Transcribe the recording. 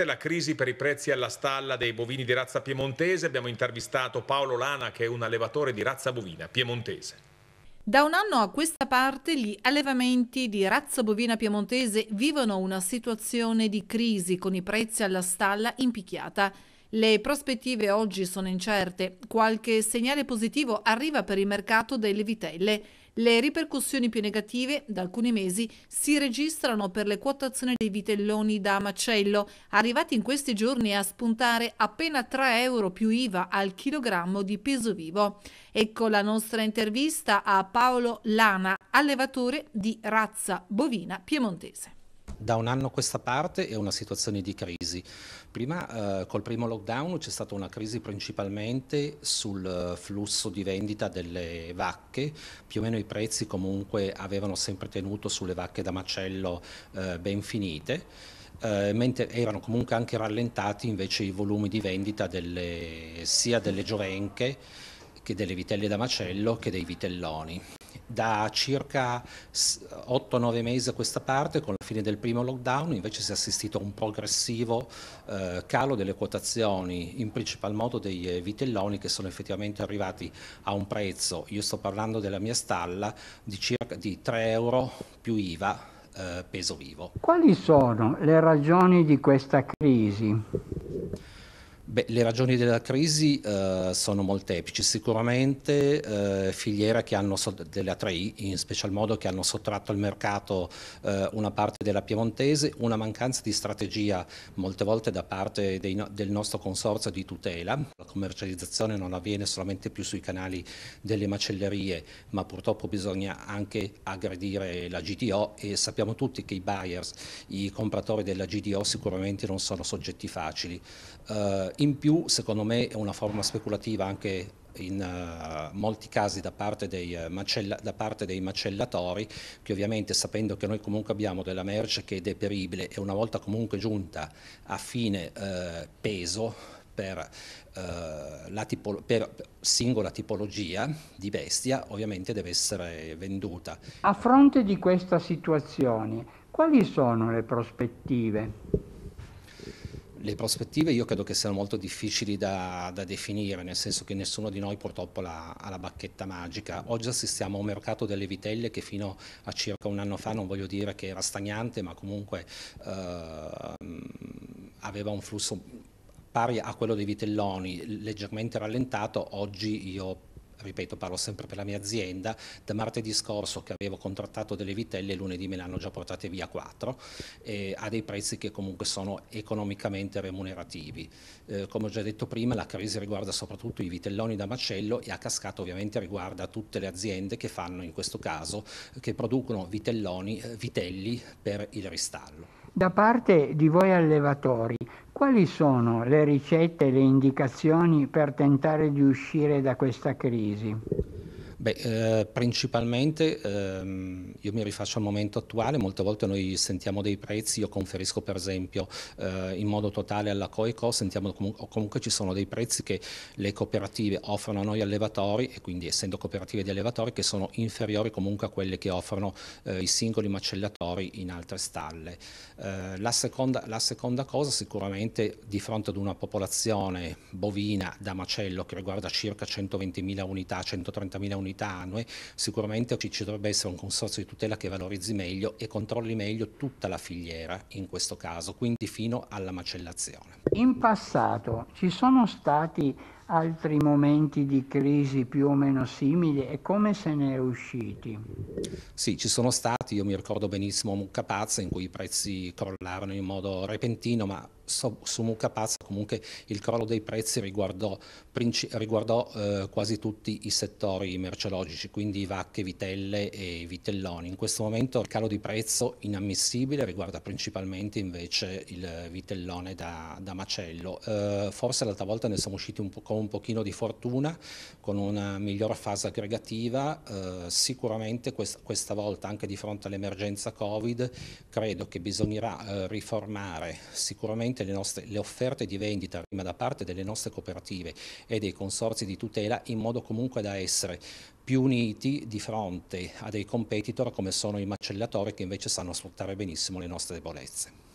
Presente la crisi per i prezzi alla stalla dei bovini di razza piemontese. Abbiamo intervistato Paolo Lana che è un allevatore di razza bovina piemontese. Da un anno a questa parte gli allevamenti di razza bovina piemontese vivono una situazione di crisi con i prezzi alla stalla impicchiata. Le prospettive oggi sono incerte. Qualche segnale positivo arriva per il mercato delle vitelle. Le ripercussioni più negative da alcuni mesi si registrano per le quotazioni dei vitelloni da macello, arrivati in questi giorni a spuntare appena 3 euro più IVA al chilogrammo di peso vivo. Ecco la nostra intervista a Paolo Lana, allevatore di razza bovina piemontese da un anno a questa parte è una situazione di crisi. Prima, eh, col primo lockdown, c'è stata una crisi principalmente sul eh, flusso di vendita delle vacche, più o meno i prezzi comunque avevano sempre tenuto sulle vacche da macello eh, ben finite. Eh, mentre erano comunque anche rallentati invece i volumi di vendita delle, sia delle giovenche che delle vitelle da macello che dei vitelloni da circa 8-9 mesi a questa parte, con la fine del primo lockdown, invece si è assistito a un progressivo eh, calo delle quotazioni, in principal modo dei eh, vitelloni che sono effettivamente arrivati a un prezzo, io sto parlando della mia stalla, di circa di 3 euro più IVA eh, peso vivo. Quali sono le ragioni di questa crisi? Beh, le ragioni della crisi eh, sono molteplici, sicuramente eh, filiere che hanno, della 3 in special modo che hanno sottratto al mercato eh, una parte della piemontese, una mancanza di strategia molte volte da parte dei, del nostro consorzio di tutela, la commercializzazione non avviene solamente più sui canali delle macellerie ma purtroppo bisogna anche aggredire la GDO e sappiamo tutti che i buyers, i compratori della GDO sicuramente non sono soggetti facili eh, in più, secondo me, è una forma speculativa anche in uh, molti casi da parte, dei, uh, macella, da parte dei macellatori che ovviamente sapendo che noi comunque abbiamo della merce che è deperibile e una volta comunque giunta a fine uh, peso per, eh, tipo, per, singola tipologia di bestia ovviamente deve essere venduta. A fronte di questa situazione, quali sono le prospettive? Le prospettive io credo che siano molto difficili da, da definire, nel senso che nessuno di noi purtroppo la, ha la bacchetta magica. Oggi assistiamo a un mercato delle vitelle che fino a circa un anno fa, non voglio dire che era stagnante, ma comunque eh, aveva un flusso pari a quello dei vitelloni, leggermente rallentato. Oggi io ripeto parlo sempre per la mia azienda, da martedì scorso che avevo contrattato delle vitelle, lunedì me ne hanno già portate via quattro, eh, a dei prezzi che comunque sono economicamente remunerativi. Eh, come ho già detto prima la crisi riguarda soprattutto i vitelloni da macello e a cascata ovviamente riguarda tutte le aziende che fanno in questo caso, che producono vitelloni, eh, vitelli per il ristallo. Da parte di voi allevatori quali sono le ricette e le indicazioni per tentare di uscire da questa crisi? Beh, eh, principalmente ehm, io mi rifaccio al momento attuale, molte volte noi sentiamo dei prezzi, io conferisco per esempio eh, in modo totale alla COECO, sentiamo com comunque ci sono dei prezzi che le cooperative offrono a noi allevatori e quindi essendo cooperative di allevatori che sono inferiori comunque a quelle che offrono eh, i singoli macellatori in altre stalle. Eh, la seconda, la, seconda, cosa sicuramente di fronte ad una popolazione bovina da macello che riguarda circa 120.000 unità, 130.000 unità, comunità ANUE, sicuramente ci dovrebbe essere un consorzio di tutela che valorizzi meglio e controlli meglio tutta la filiera in questo caso, quindi fino alla macellazione. In passato ci sono stati altri momenti di crisi più o meno simili e come se ne è usciti? Sì, ci sono stati, io mi ricordo benissimo Mucca Pazza in cui i prezzi crollarono in modo repentino, ma so, Somuca Pazza, comunque il crollo dei prezzi riguardò, riguardò eh, quasi tutti i settori merceologici, quindi vacche, vitelle e vitelloni. In questo momento il calo di prezzo inammissibile riguarda principalmente invece il vitellone da, da macello. Eh, forse l'altra volta ne siamo usciti un con un pochino di fortuna, con una migliore fase aggregativa, eh, sicuramente quest questa volta anche di fronte all'emergenza Covid credo che bisognerà eh, riformare sicuramente ovviamente le, nostre, le offerte di vendita prima da parte delle nostre cooperative e dei consorzi di tutela in modo comunque da essere più uniti di fronte a dei competitor come sono i macellatori che invece sanno sfruttare benissimo le nostre debolezze.